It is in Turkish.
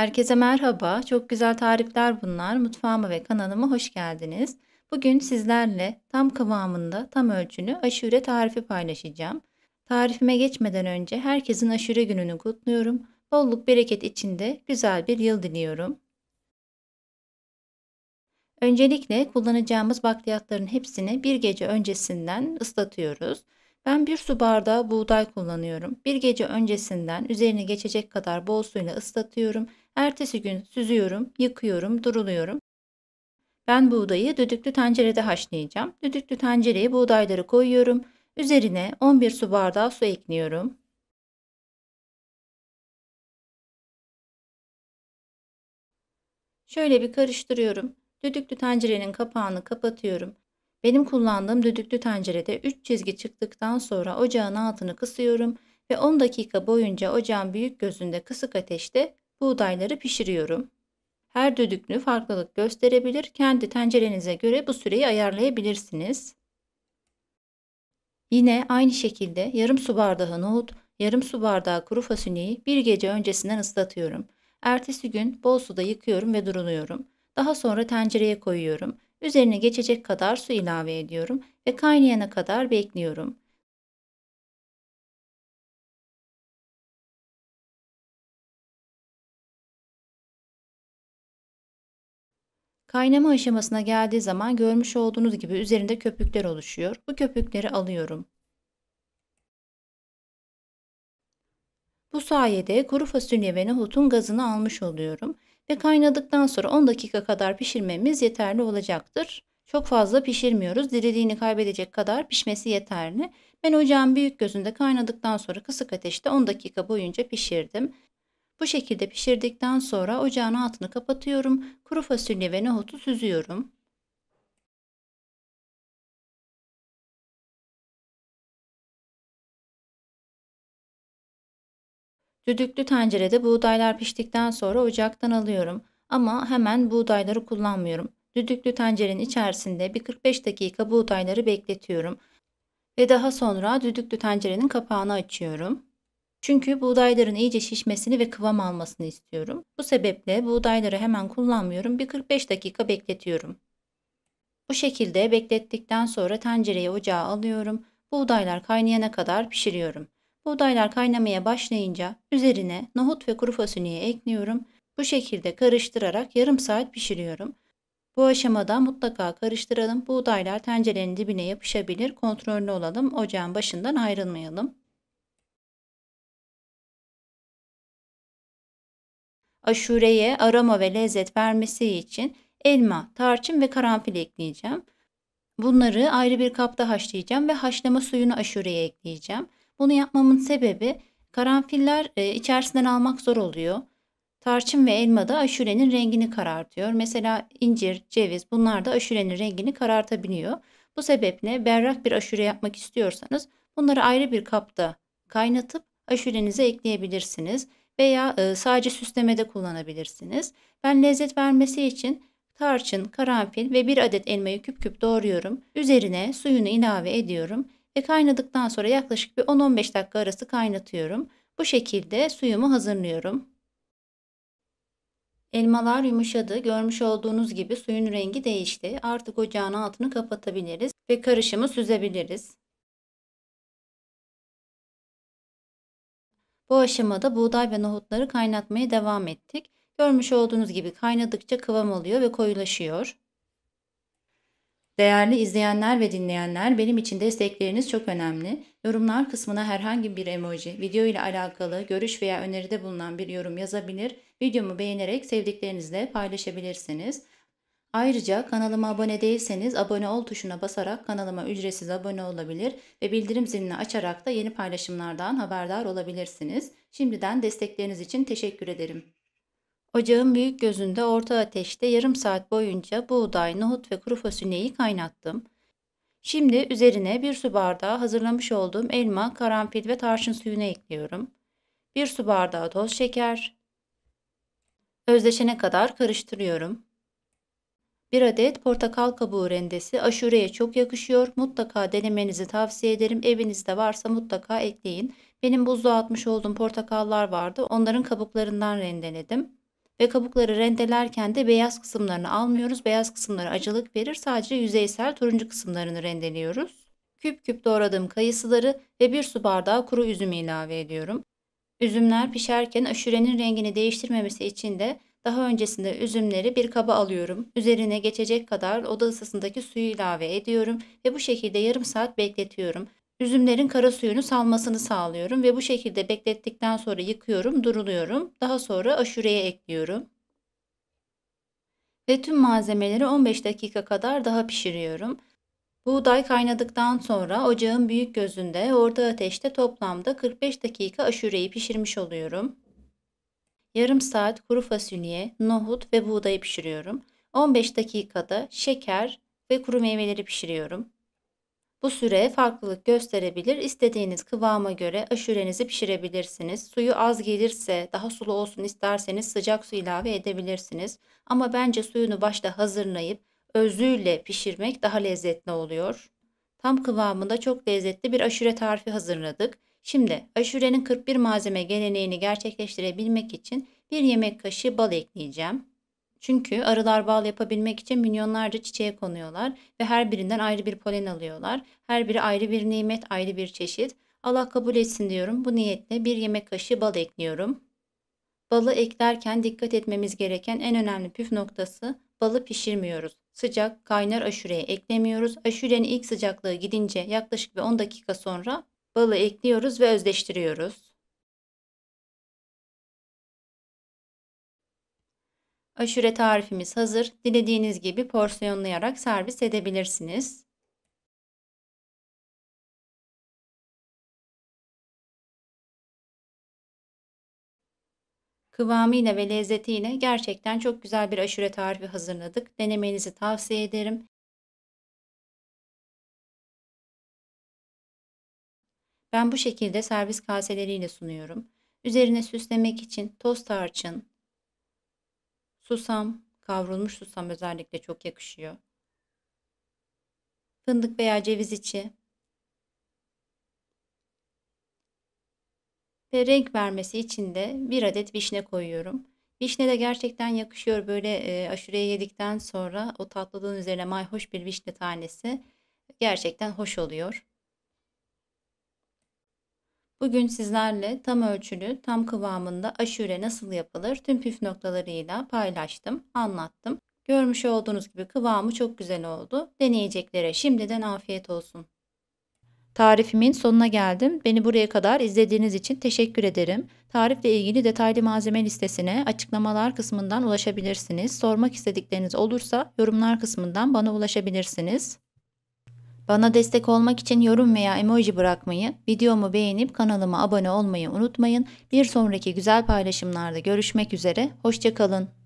Herkese merhaba. Çok güzel tarifler bunlar. Mutfağıma ve kanalıma hoş geldiniz. Bugün sizlerle tam kıvamında tam ölçünü aşure tarifi paylaşacağım. Tarifime geçmeden önce herkesin aşure gününü kutluyorum. Bolluk bereket içinde güzel bir yıl diliyorum. Öncelikle kullanacağımız bakliyatların hepsini bir gece öncesinden ıslatıyoruz. Ben bir su bardağı buğday kullanıyorum. Bir gece öncesinden üzerine geçecek kadar bol suyla ıslatıyorum Ertesi gün süzüyorum, yıkıyorum, duruluyorum. Ben buğdayı düdüklü tencerede haşlayacağım. Düdüklü tencereye buğdayları koyuyorum. Üzerine 11 su bardağı su ekliyorum. Şöyle bir karıştırıyorum. Düdüklü tencerenin kapağını kapatıyorum. Benim kullandığım düdüklü tencerede 3 çizgi çıktıktan sonra ocağın altını kısıyorum ve 10 dakika boyunca ocağın büyük gözünde kısık ateşte buğdayları pişiriyorum. Her düdüklü farklılık gösterebilir. Kendi tencerenize göre bu süreyi ayarlayabilirsiniz. Yine aynı şekilde yarım su bardağı nohut, yarım su bardağı kuru fasulyeyi bir gece öncesinden ıslatıyorum. Ertesi gün bol suda yıkıyorum ve duruluyorum. Daha sonra tencereye koyuyorum. Üzerine geçecek kadar su ilave ediyorum ve kaynayana kadar bekliyorum. Kaynama aşamasına geldiği zaman görmüş olduğunuz gibi üzerinde köpükler oluşuyor. Bu köpükleri alıyorum. Bu sayede kuru fasulye ve nohutun gazını almış oluyorum ve kaynadıktan sonra 10 dakika kadar pişirmemiz yeterli olacaktır. Çok fazla pişirmiyoruz. Diriliğini kaybedecek kadar pişmesi yeterli. Ben ocağın büyük gözünde kaynadıktan sonra kısık ateşte 10 dakika boyunca pişirdim. Bu şekilde pişirdikten sonra ocağın altını kapatıyorum. Kuru fasulye ve nohutu süzüyorum. Düdüklü tencerede buğdaylar piştikten sonra ocaktan alıyorum ama hemen buğdayları kullanmıyorum. Düdüklü tencerenin içerisinde bir 45 dakika buğdayları bekletiyorum ve daha sonra düdüklü tencerenin kapağını açıyorum. Çünkü buğdayların iyice şişmesini ve kıvam almasını istiyorum. Bu sebeple buğdayları hemen kullanmıyorum. Bir 45 dakika bekletiyorum. Bu şekilde beklettikten sonra tencereye ocağa alıyorum. Buğdaylar kaynayana kadar pişiriyorum. Buğdaylar kaynamaya başlayınca üzerine nohut ve kuru fasulyeyi ekliyorum. Bu şekilde karıştırarak yarım saat pişiriyorum. Bu aşamada mutlaka karıştıralım. Buğdaylar tencerenin dibine yapışabilir. Kontrollü olalım. Ocağın başından ayrılmayalım. aşureye aroma ve lezzet vermesi için elma, tarçın ve karanfil ekleyeceğim. Bunları ayrı bir kapta haşlayacağım ve haşlama suyunu aşureye ekleyeceğim. Bunu yapmamın sebebi karanfiller e, içerisinden almak zor oluyor. Tarçın ve elma da aşurenin rengini karartıyor. Mesela incir, ceviz bunlar da aşurenin rengini karartabiliyor. Bu sebeple berrak bir aşure yapmak istiyorsanız bunları ayrı bir kapta kaynatıp aşurenize ekleyebilirsiniz veya e, sadece süslemede kullanabilirsiniz. Ben lezzet vermesi için tarçın, karanfil ve bir adet elmayı küp küp doğruyorum. Üzerine suyunu ilave ediyorum ve kaynadıktan sonra yaklaşık bir 10-15 dakika arası kaynatıyorum. Bu şekilde suyumu hazırlıyorum. Elmalar yumuşadı. Görmüş olduğunuz gibi suyun rengi değişti. Artık ocağın altını kapatabiliriz ve karışımı süzebiliriz. Bu aşamada buğday ve nohutları kaynatmaya devam ettik. Görmüş olduğunuz gibi kaynadıkça kıvam alıyor ve koyulaşıyor. Değerli izleyenler ve dinleyenler benim için destekleriniz çok önemli. Yorumlar kısmına herhangi bir emoji, video ile alakalı görüş veya öneride bulunan bir yorum yazabilir, videomu beğenerek sevdiklerinizle paylaşabilirsiniz. Ayrıca kanalıma abone değilseniz abone ol tuşuna basarak kanalıma ücretsiz abone olabilir ve bildirim zilini açarak da yeni paylaşımlardan haberdar olabilirsiniz. Şimdiden destekleriniz için teşekkür ederim. Ocağın büyük gözünde orta ateşte yarım saat boyunca buğday, nohut ve kuru fasulyeyi kaynattım. Şimdi üzerine bir su bardağı hazırlamış olduğum elma, karanfil ve tarçın suyunu ekliyorum. Bir su bardağı toz şeker. Özleşene kadar karıştırıyorum. 1 adet portakal kabuğu rendesi aşureye çok yakışıyor. Mutlaka denemenizi tavsiye ederim. Evinizde varsa mutlaka ekleyin. Benim buzluğa atmış olduğum portakallar vardı. Onların kabuklarından rendeledim. Ve kabukları rendelerken de beyaz kısımlarını almıyoruz. Beyaz kısımları acılık verir. Sadece yüzeysel turuncu kısımlarını rendeliyoruz. Küp küp doğradığım kayısıları ve bir su bardağı kuru üzüm ilave ediyorum. Üzümler pişerken aşurenin rengini değiştirmemesi için de daha öncesinde üzümleri bir kaba alıyorum. Üzerine geçecek kadar oda ısısındaki suyu ilave ediyorum ve bu şekilde yarım saat bekletiyorum. Üzümlerin kara suyunu salmasını sağlıyorum ve bu şekilde beklettikten sonra yıkıyorum, duruluyorum. Daha sonra aşureye ekliyorum. Ve tüm malzemeleri 15 dakika kadar daha pişiriyorum. Buğday kaynadıktan sonra ocağın büyük gözünde orta ateşte toplamda 45 dakika aşureyi pişirmiş oluyorum yarım saat kuru fasulye, nohut ve buğdayı pişiriyorum. 15 dakikada şeker ve kuru meyveleri pişiriyorum. Bu süre farklılık gösterebilir. İstediğiniz kıvama göre aşurenizi pişirebilirsiniz. Suyu az gelirse, daha sulu olsun isterseniz sıcak su ilave edebilirsiniz. Ama bence suyunu başta hazırlayıp özüyle pişirmek daha lezzetli oluyor. Tam kıvamında çok lezzetli bir aşure tarifi hazırladık. Şimdi aşurenin 41 malzeme geleneğini gerçekleştirebilmek için bir yemek kaşığı bal ekleyeceğim. Çünkü arılar bal yapabilmek için milyonlarca çiçeğe konuyorlar ve her birinden ayrı bir polen alıyorlar. Her biri ayrı bir nimet, ayrı bir çeşit. Allah kabul etsin diyorum. Bu niyetle bir yemek kaşığı bal ekliyorum. Balı eklerken dikkat etmemiz gereken en önemli püf noktası balı pişirmiyoruz. Sıcak, kaynar aşureye eklemiyoruz. Aşurenin ilk sıcaklığı gidince yaklaşık bir 10 dakika sonra balı ekliyoruz ve özdeştiriyoruz. Aşure tarifimiz hazır. Dilediğiniz gibi porsiyonlayarak servis edebilirsiniz. Kıvamıyla ve lezzetiyle gerçekten çok güzel bir aşure tarifi hazırladık. Denemenizi tavsiye ederim. Ben bu şekilde servis kaseleriyle sunuyorum. Üzerine süslemek için toz tarçın, susam, kavrulmuş susam özellikle çok yakışıyor. Fındık veya ceviz içi. Ve renk vermesi için de bir adet vişne koyuyorum. Vişne de gerçekten yakışıyor. Böyle e, aşureyi yedikten sonra o tatlılığın üzerine mayhoş bir vişne tanesi gerçekten hoş oluyor. Bugün sizlerle tam ölçülü, tam kıvamında aşure nasıl yapılır tüm püf noktalarıyla paylaştım, anlattım. Görmüş olduğunuz gibi kıvamı çok güzel oldu. Deneyeceklere şimdiden afiyet olsun. Tarifimin sonuna geldim. Beni buraya kadar izlediğiniz için teşekkür ederim. Tarifle ilgili detaylı malzeme listesine açıklamalar kısmından ulaşabilirsiniz. Sormak istedikleriniz olursa yorumlar kısmından bana ulaşabilirsiniz. Bana destek olmak için yorum veya emoji bırakmayı, videomu beğenip kanalıma abone olmayı unutmayın. Bir sonraki güzel paylaşımlarda görüşmek üzere, hoşçakalın.